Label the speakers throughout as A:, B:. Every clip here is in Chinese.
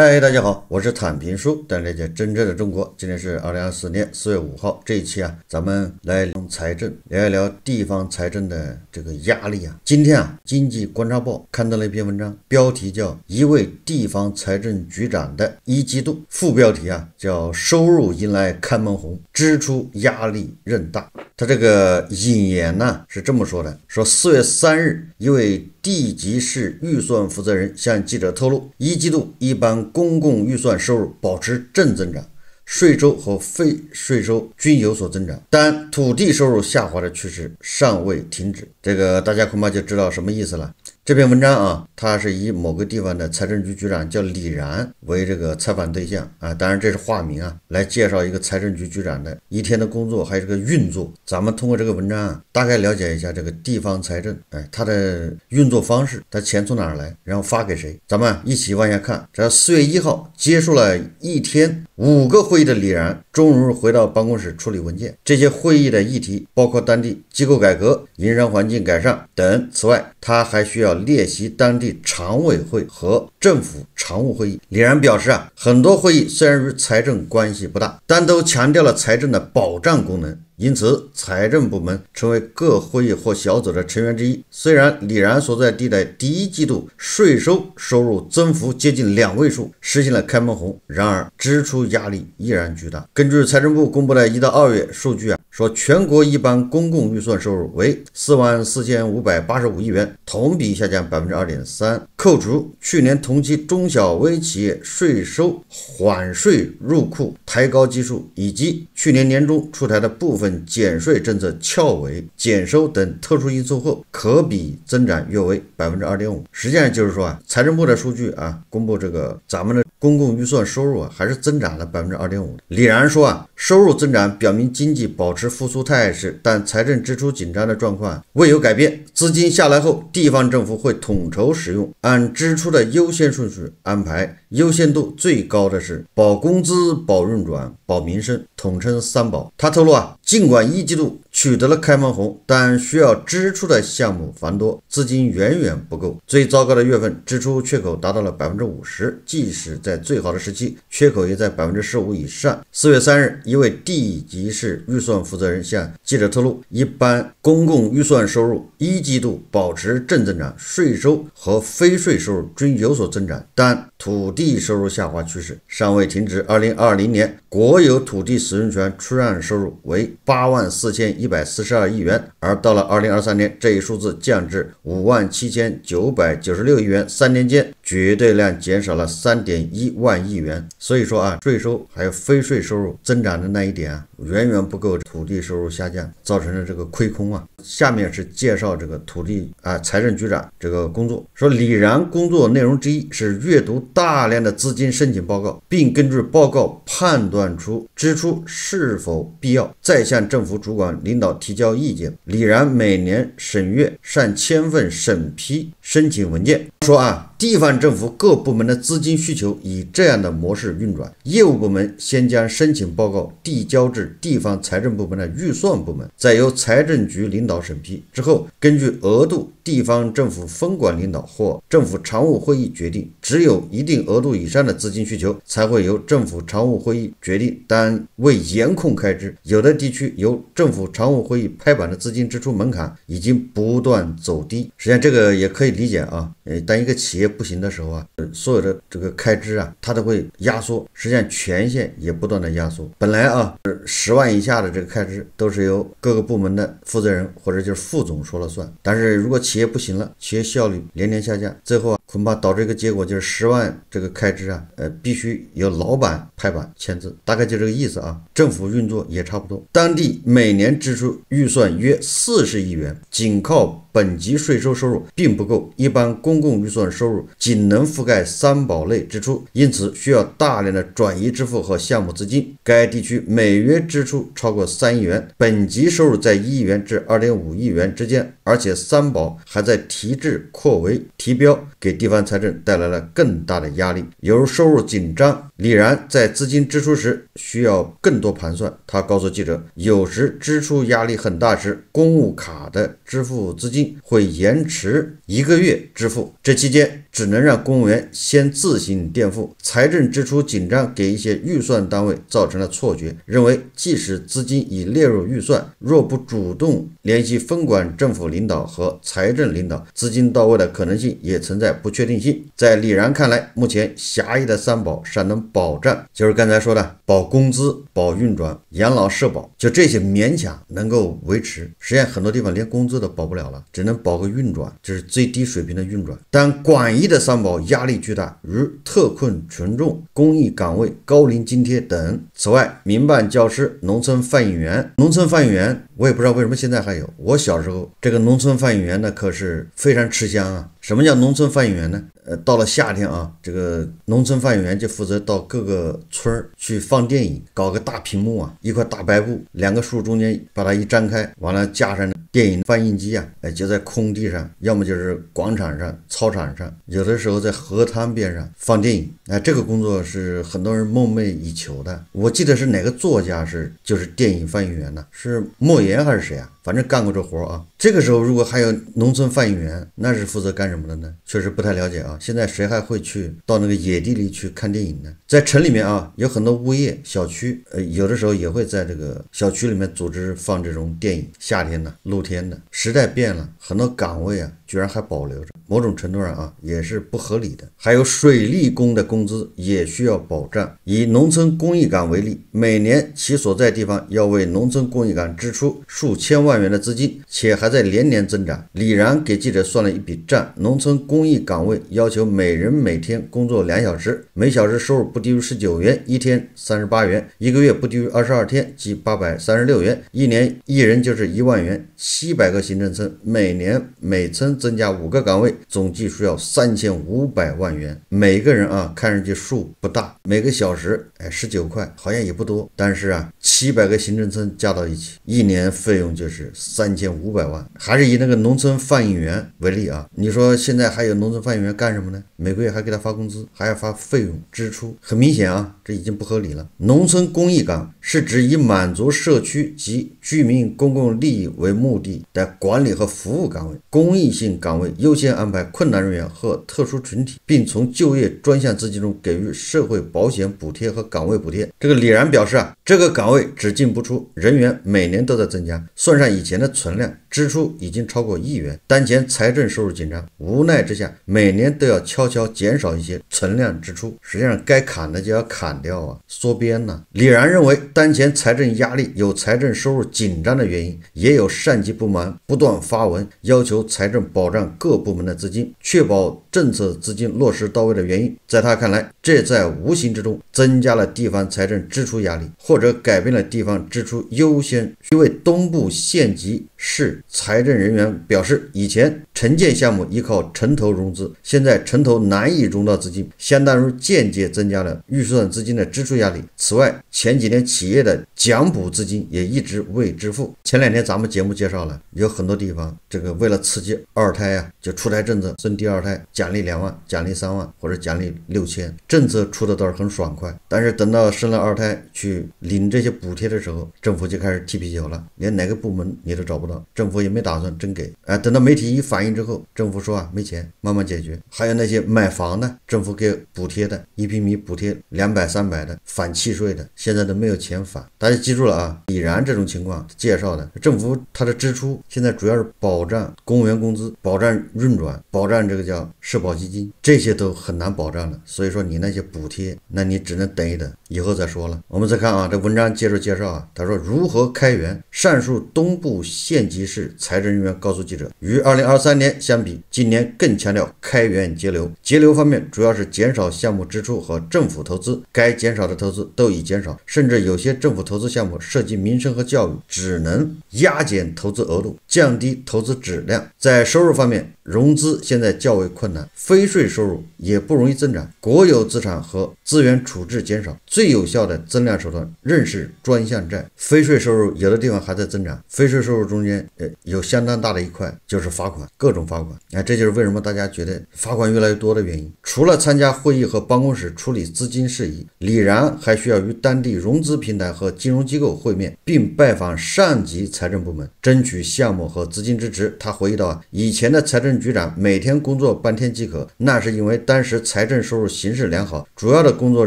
A: 嗨，大家好，我是坦平叔，带了解真正的中国。今天是二零二四年四月五号，这一期啊，咱们来聊财政，聊一聊地方财政的这个压力啊。今天啊，《经济观察报》刊登了一篇文章，标题叫《一位地方财政局长的一季度》，副标题啊叫“收入迎来开门红，支出压力任大”。他这个引言呢是这么说的：说四月三日，一位地级市预算负责人向记者透露，一季度一般公共预算收入保持正增长，税收和非税收均有所增长，但土地收入下滑的趋势尚未停止。这个大家恐怕就知道什么意思了。这篇文章啊，它是以某个地方的财政局局长叫李然为这个采访对象啊，当然这是化名啊，来介绍一个财政局局长的一天的工作还有这个运作。咱们通过这个文章，啊，大概了解一下这个地方财政，哎，它的运作方式，它钱从哪来，然后发给谁。咱们一起往下看。这四月一号结束了一天五个会议的李然，终于回到办公室处理文件。这些会议的议题包括当地机构改革、营商环境改善等。此外，他还需要。列席当地常委会和政府常务会议，李然表示啊，很多会议虽然与财政关系不大，但都强调了财政的保障功能。因此，财政部门成为各会议或小组的成员之一。虽然李然所在地带第一季度税收收入增幅接近两位数，实现了开门红，然而支出压力依然巨大。根据财政部公布的一到二月数据啊，说全国一般公共预算收入为四万四千五百八十五亿元，同比下降百分之二点三。扣除去年同期中小微企业税收缓税入库抬高基数，以及去年年中出台的部分。减税政策翘尾、减收等特殊因素后，可比增长约为百分之二点五。实际上就是说啊，财政部的数据啊，公布这个咱们的公共预算收入啊，还是增长了百分之二点五。李然说啊，收入增长表明经济保持复苏态势，但财政支出紧张的状况未有改变。资金下来后，地方政府会统筹使用，按支出的优先顺序安排。优先度最高的是保工资、保运转、保民生，统称“三保”。他透露啊，尽管一季度取得了开门红，但需要支出的项目繁多，资金远远不够。最糟糕的月份，支出缺口达到了百分之五十。即使在最好的时期，缺口也在百分之十五以上。四月三日，一位地级市预算负责人向记者透露，一般公共预算收入一季度保持正增长，税收和非税收入均有所增长，但土地收入下滑趋势尚未停止。二零二零年，国有土地使用权出让收入为八万四千一百四十二亿元，而到了二零二三年，这一数字降至五万七千九百九十六亿元。三年间。绝对量减少了三点一万亿元，所以说啊，税收还有非税收入增长的那一点啊，远远不够土地收入下降造成的这个亏空啊。下面是介绍这个土地啊，财政局长这个工作，说李然工作内容之一是阅读大量的资金申请报告，并根据报告判断出支出是否必要，再向政府主管领导提交意见。李然每年审阅上千份审批申请文件，说啊。地方政府各部门的资金需求以这样的模式运转：业务部门先将申请报告递交至地方财政部门的预算部门，再由财政局领导审批之后，根据额度。地方政府分管领导或政府常务会议决定，只有一定额度以上的资金需求才会由政府常务会议决定。但未严控开支，有的地区由政府常务会议拍板的资金支出门槛已经不断走低。实际上，这个也可以理解啊，呃，当一个企业不行的时候啊，所有的这个开支啊，它都会压缩。实际上，权限也不断的压缩。本来啊，十万以下的这个开支都是由各个部门的负责人或者就是副总说了算，但是如果企企业不行了，企业效率连连下降，最后啊，恐怕导致一个结果就是十万这个开支啊，呃，必须由老板拍板签字，大概就这个意思啊。政府运作也差不多，当地每年支出预算约四十亿元，仅靠。本级税收收入并不够，一般公共预算收入仅能覆盖三保类支出，因此需要大量的转移支付和项目资金。该地区每月支出超过三亿元，本级收入在一亿元至二点五亿元之间，而且三保还在提质扩围提标，给地方财政带来了更大的压力。由于收入紧张，李然在资金支出时需要更多盘算。他告诉记者，有时支出压力很大时，公务卡的支付资金。会延迟一个月支付，这期间。只能让公务员先自行垫付，财政支出紧张，给一些预算单位造成了错觉，认为即使资金已列入预算，若不主动联系分管政府领导和财政领导，资金到位的可能性也存在不确定性。在李然看来，目前狭义的三保，尚能保障，就是刚才说的保工资、保运转、养老社保，就这些勉强能够维持。实际上，很多地方连工资都保不了了，只能保个运转，就是最低水平的运转。但管。一的三保压力巨大，如特困群众、公益岗位、高龄津贴等。此外，民办教师、农村放映员、农村放映员，我也不知道为什么现在还有。我小时候，这个农村放映员那可是非常吃香啊。什么叫农村放映员呢？呃，到了夏天啊，这个农村放映员就负责到各个村儿去放电影，搞个大屏幕啊，一块大白布，两个树中间把它一张开，完了架上。电影放映机啊，哎，就在空地上，要么就是广场上、操场上，有的时候在河滩边上放电影。哎，这个工作是很多人梦寐以求的。我记得是哪个作家是就是电影放映员呢？是莫言还是谁啊？反正干过这活啊。这个时候如果还有农村放映员，那是负责干什么的呢？确实不太了解啊。现在谁还会去到那个野地里去看电影呢？在城里面啊，有很多物业小区，呃，有的时候也会在这个小区里面组织放这种电影。夏天呢，露。露天的时代变了，很多岗位啊。居然还保留着，某种程度上啊也是不合理的。还有水利工的工资也需要保障。以农村公益岗为例，每年其所在地方要为农村公益岗支出数千万元的资金，且还在连年增长。李然给记者算了一笔账：农村公益岗位要求每人每天工作两小时，每小时收入不低于十九元，一天三十八元，一个月不低于二十二天，即八百三十六元，一年一人就是一万元。七百个行政村，每年每村增加五个岗位，总计需要三千五百万元。每个人啊，看上去数不大，每个小时哎十九块，好像也不多。但是啊。七百个行政村加到一起，一年费用就是三千五百万。还是以那个农村放映员为例啊，你说现在还有农村放映员干什么呢？每个月还给他发工资，还要发费用支出，很明显啊，这已经不合理了。农村公益岗是指以满足社区及居民公共利益为目的的管理和服务岗位，公益性岗位优先安排困难人员和特殊群体，并从就业专项资金中给予社会保险补贴和岗位补贴。这个李然表示啊。这个岗位只进不出，人员每年都在增加，算上以前的存量。支出已经超过亿元，当前财政收入紧张，无奈之下，每年都要悄悄减少一些存量支出。实际上，该砍的就要砍掉啊，缩编呢。李然认为，当前财政压力有财政收入紧张的原因，也有上级部门不断发文要求财政保障各部门的资金，确保政策资金落实到位的原因。在他看来，这在无形之中增加了地方财政支出压力，或者改变了地方支出优先。因为东部县级市。财政人员表示，以前。城建项目依靠城投融资，现在城投难以融到资金，相当于间接增加了预算资金的支出压力。此外，前几年企业的奖补资金也一直未支付。前两天咱们节目介绍了，有很多地方，这个为了刺激二胎啊，就出台政策，生第二胎奖励两万、奖励三万或者奖励六千，政策出的倒是很爽快。但是等到生了二胎去领这些补贴的时候，政府就开始踢皮球了，连哪个部门你都找不到，政府也没打算真给。哎，等到媒体一反映。之后，政府说啊没钱，慢慢解决。还有那些买房的，政府给补贴的，一平米补贴两百三百的，返契税的，现在都没有钱返。大家记住了啊，已然这种情况介绍的，政府它的支出现在主要是保障公务员工资，保障运转，保障这个叫社保基金，这些都很难保障了。所以说你那些补贴，那你只能等一等。以后再说了，我们再看啊，这文章接着介绍啊，他说如何开源？上述东部县级市财政人员告诉记者，与二零二三年相比，今年更强调开源节流。节流方面主要是减少项目支出和政府投资，该减少的投资都已减少，甚至有些政府投资项目涉及民生和教育，只能压减投资额度，降低投资质量。在收入方面，融资现在较为困难，非税收入也不容易增长，国有资产和资源处置减少。最有效的增量手段，认识专项债、非税收入，有的地方还在增长。非税收入中间，呃，有相当大的一块就是罚款，各种罚款。哎，这就是为什么大家觉得罚款越来越多的原因。除了参加会议和办公室处理资金事宜，李然还需要与当地融资平台和金融机构会面，并拜访上级财政部门，争取项目和资金支持。他回忆到啊，以前的财政局长每天工作半天即可，那是因为当时财政收入形势良好，主要的工作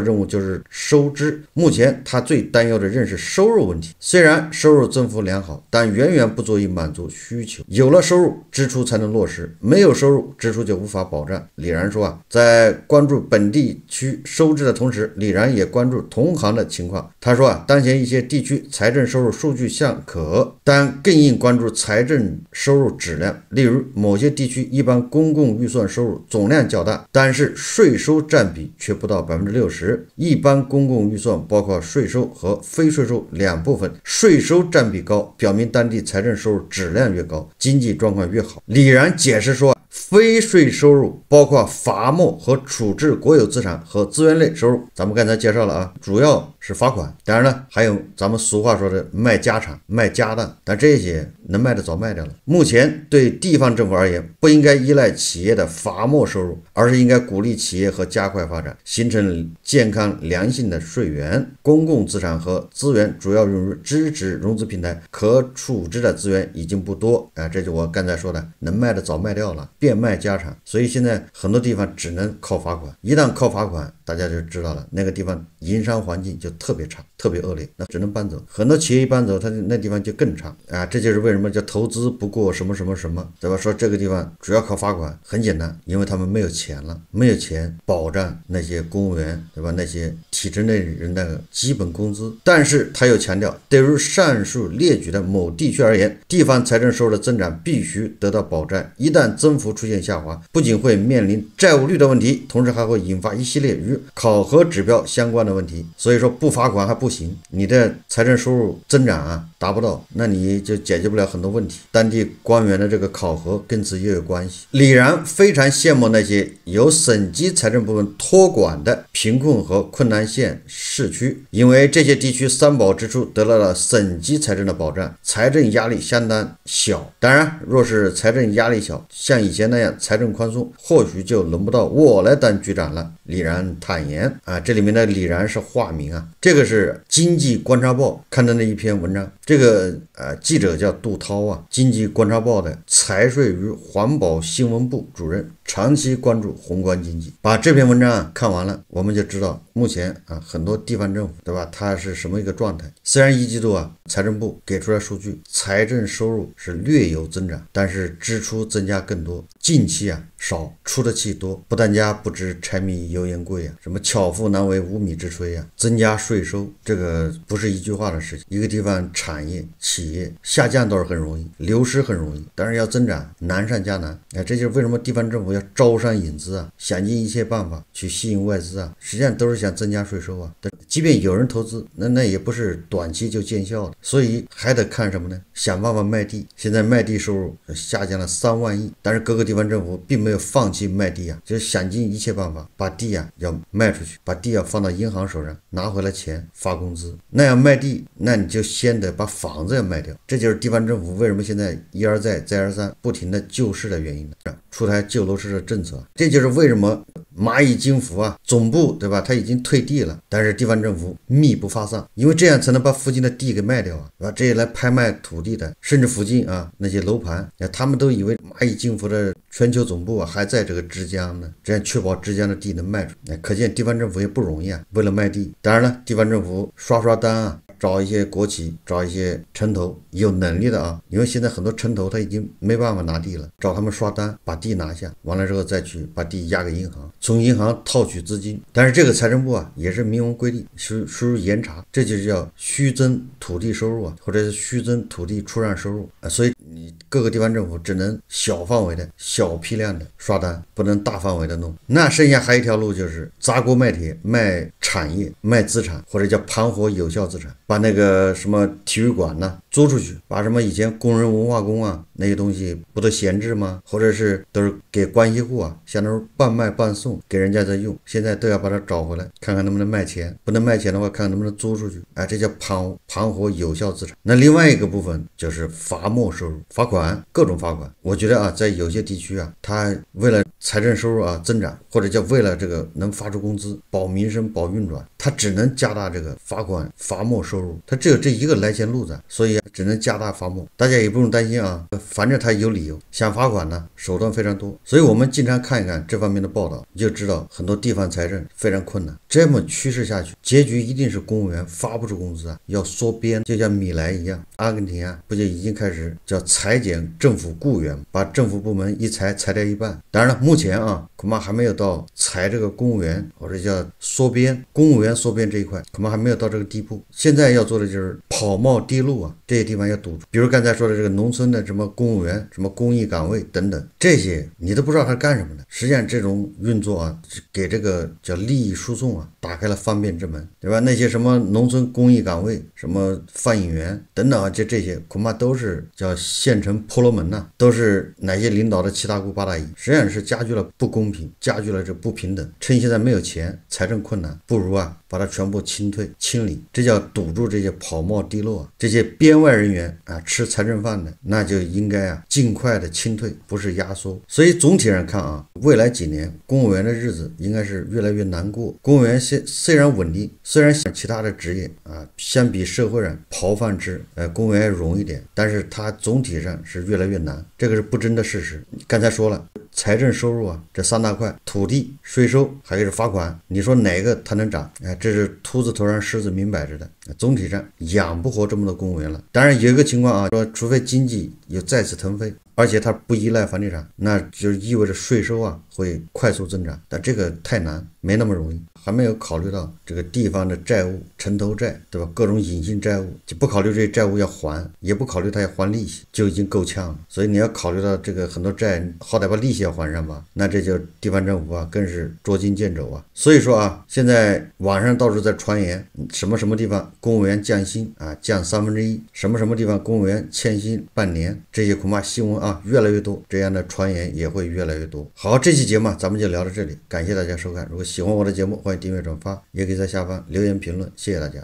A: 任务就是收。收支，目前他最担忧的认识收入问题。虽然收入增幅良好，但远远不足以满足需求。有了收入，支出才能落实；没有收入，支出就无法保障。李然说啊，在关注本地区收支的同时，李然也关注同行的情况。他说啊，当前一些地区财政收入数据向可，但更应关注财政收入质量。例如，某些地区一般公共预算收入总量较大，但是税收占比却不到百分之六十，一般公共共预算包括税收和非税收两部分，税收占比高，表明当地财政收入质量越高，经济状况越好。李然解释说，非税收入包括伐木和处置国有资产和资源类收入，咱们刚才介绍了啊，主要。是罚款，当然了，还有咱们俗话说的卖家产、卖家当，但这些能卖的早卖掉了。目前对地方政府而言，不应该依赖企业的罚没收入，而是应该鼓励企业和加快发展，形成健康良性的税源。公共资产和资源主要用于支持融资平台，可处置的资源已经不多。啊，这就我刚才说的，能卖的早卖掉了，变卖家产，所以现在很多地方只能靠罚款。一旦靠罚款，大家就知道了，那个地方营商环境就特别差，特别恶劣，那只能搬走。很多企业一搬走，他那地方就更差啊！这就是为什么叫投资不过什么什么什么，对吧？说这个地方主要靠罚款，很简单，因为他们没有钱了，没有钱保障那些公务员，对吧？那些体制内人的基本工资。但是他又强调，对于上述列举的某地区而言，地方财政收入的增长必须得到保障。一旦增幅出现下滑，不仅会面临债务率的问题，同时还会引发一系列与考核指标相关的问题，所以说不罚款还不行，你的财政收入增长啊达不到，那你就解决不了很多问题。当地官员的这个考核跟此也有关系。李然非常羡慕那些由省级财政部门托管的贫困和困难县市区，因为这些地区三保支出得到了省级财政的保障，财政压力相当小。当然，若是财政压力小，像以前那样财政宽松，或许就轮不到我来当局长了。李然。坦言啊，这里面的李然是化名啊，这个是《经济观察报》登的那一篇文章。这个呃，记者叫杜涛啊，《经济观察报》的财税与环保新闻部主任，长期关注宏观经济。把这篇文章啊看完了，我们就知道目前啊，很多地方政府对吧，它是什么一个状态？虽然一季度啊，财政部给出来的数据，财政收入是略有增长，但是支出增加更多。近期啊少，出的气多，不但家不知柴米油盐贵啊，什么巧妇难为无米之炊啊，增加税收这个不是一句话的事情，一个地方产业企业下降倒是很容易，流失很容易，但是要增长难上加难，哎，这就是为什么地方政府要招商引资啊，想尽一切办法去吸引外资啊，实际上都是想增加税收啊。即便有人投资，那那也不是短期就见效的，所以还得看什么呢？想办法卖地，现在卖地收入下降了三万亿，但是各个地地方政府并没有放弃卖地啊，就是想尽一切办法把地啊要卖出去，把地要放到银行手上，拿回来钱发工资。那要卖地，那你就先得把房子要卖掉。这就是地方政府为什么现在一而再、再而三不停地救市的原因了。出台旧楼市的政策，这就是为什么蚂蚁金服啊总部对吧？他已经退地了，但是地方政府密不发丧，因为这样才能把附近的地给卖掉啊，吧？这些来拍卖土地的，甚至附近啊那些楼盘，他们都以为蚂蚁金服的全球总部啊还在这个浙江呢，这样确保浙江的地能卖出去。可见地方政府也不容易啊，为了卖地，当然了，地方政府刷刷单啊，找一些国企，找一些城投。有能力的啊，因为现在很多城投他已经没办法拿地了，找他们刷单把地拿下，完了之后再去把地押给银行，从银行套取资金。但是这个财政部啊也是明文规定，是输入严查，这就是叫虚增土地收入啊，或者是虚增土地出让收入啊。所以你各个地方政府只能小范围的小批量的刷单，不能大范围的弄。那剩下还有一条路就是砸锅卖铁卖产业卖资产，或者叫盘活有效资产，把那个什么体育馆呢？租出去，把什么以前工人文化宫啊那些东西不都闲置吗？或者是都是给关系户啊，相当于半卖半送给人家在用。现在都要把它找回来，看看能不能卖钱。不能卖钱的话，看看能不能租出去。哎，这叫盘活盘活有效资产。那另外一个部分就是罚没收入、罚款各种罚款。我觉得啊，在有些地区啊，他为了财政收入啊增长，或者叫为了这个能发出工资、保民生、保运转，他只能加大这个罚款、罚没收入。他只有这一个来钱路子，所以。只能加大罚没，大家也不用担心啊，反正他有理由想罚款呢，手段非常多。所以，我们经常看一看这方面的报道，你就知道很多地方财政非常困难。这么趋势下去，结局一定是公务员发不出工资啊，要缩编，就像米莱一样，阿根廷啊，不就已经开始叫裁减政府雇员，把政府部门一裁，裁掉一半。当然了，目前啊，恐怕还没有到裁这个公务员，或者叫缩编，公务员缩编这一块，恐怕还没有到这个地步。现在要做的就是跑冒滴漏啊。这些地方要堵住，比如刚才说的这个农村的什么公务员、什么公益岗位等等，这些你都不知道他干什么的。实际上，这种运作啊，给这个叫利益输送啊。打开了方便之门，对吧？那些什么农村公益岗位、什么放映员等等啊，就这些恐怕都是叫县城婆罗门呐，都是哪些领导的七大姑八大姨，实际上是加剧了不公平，加剧了这不平等。趁现在没有钱，财政困难，不如啊把它全部清退清理，这叫堵住这些跑冒滴漏啊，这些编外人员啊吃财政饭的，那就应该啊尽快的清退，不是压缩。所以总体上看啊，未来几年公务员的日子应该是越来越难过，公务员。虽然稳定，虽然想其他的职业啊，相比社会上刨饭吃，呃，公务员容易点，但是它总体上是越来越难，这个是不争的事实。刚才说了，财政收入啊，这三大块，土地、税收，还有是罚款，你说哪个它能涨？哎，这是秃子头上虱子，明摆着的。总体上养不活这么多公务员了。当然有一个情况啊，说除非经济。又再次腾飞，而且它不依赖房地产，那就意味着税收啊会快速增长。但这个太难，没那么容易，还没有考虑到这个地方的债务、城投债，对吧？各种隐性债务，就不考虑这些债务要还，也不考虑它要还利息，就已经够呛了。所以你要考虑到这个很多债，好歹把利息要还上吧，那这就地方政府啊更是捉襟见肘啊。所以说啊，现在网上到处在传言，什么什么地方公务员降薪啊，降三分之一；什么什么地方公务员欠薪半年。这些恐怕新闻啊越来越多，这样的传言也会越来越多。好，这期节目咱们就聊到这里，感谢大家收看。如果喜欢我的节目，欢迎订阅、转发，也可以在下方留言评论。谢谢大家。